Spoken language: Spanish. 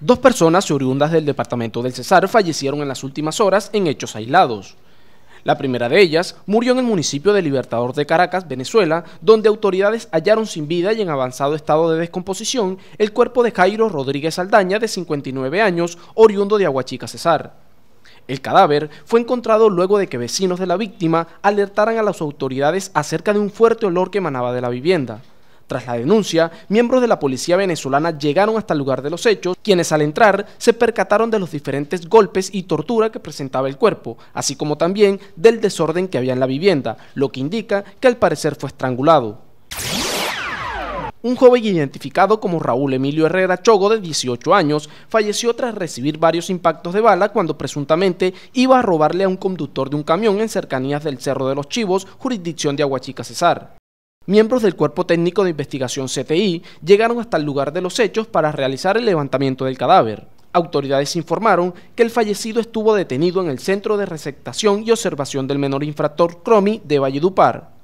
Dos personas oriundas del departamento del Cesar fallecieron en las últimas horas en hechos aislados. La primera de ellas murió en el municipio de Libertador de Caracas, Venezuela, donde autoridades hallaron sin vida y en avanzado estado de descomposición el cuerpo de Jairo Rodríguez Aldaña, de 59 años, oriundo de Aguachica, Cesar. El cadáver fue encontrado luego de que vecinos de la víctima alertaran a las autoridades acerca de un fuerte olor que emanaba de la vivienda. Tras la denuncia, miembros de la policía venezolana llegaron hasta el lugar de los hechos, quienes al entrar se percataron de los diferentes golpes y tortura que presentaba el cuerpo, así como también del desorden que había en la vivienda, lo que indica que al parecer fue estrangulado un joven identificado como Raúl Emilio Herrera Chogo de 18 años falleció tras recibir varios impactos de bala cuando presuntamente iba a robarle a un conductor de un camión en cercanías del Cerro de los Chivos, jurisdicción de Aguachica Cesar. Miembros del Cuerpo Técnico de Investigación CTI llegaron hasta el lugar de los hechos para realizar el levantamiento del cadáver. Autoridades informaron que el fallecido estuvo detenido en el Centro de Receptación y Observación del Menor Infractor CROMI de Valledupar.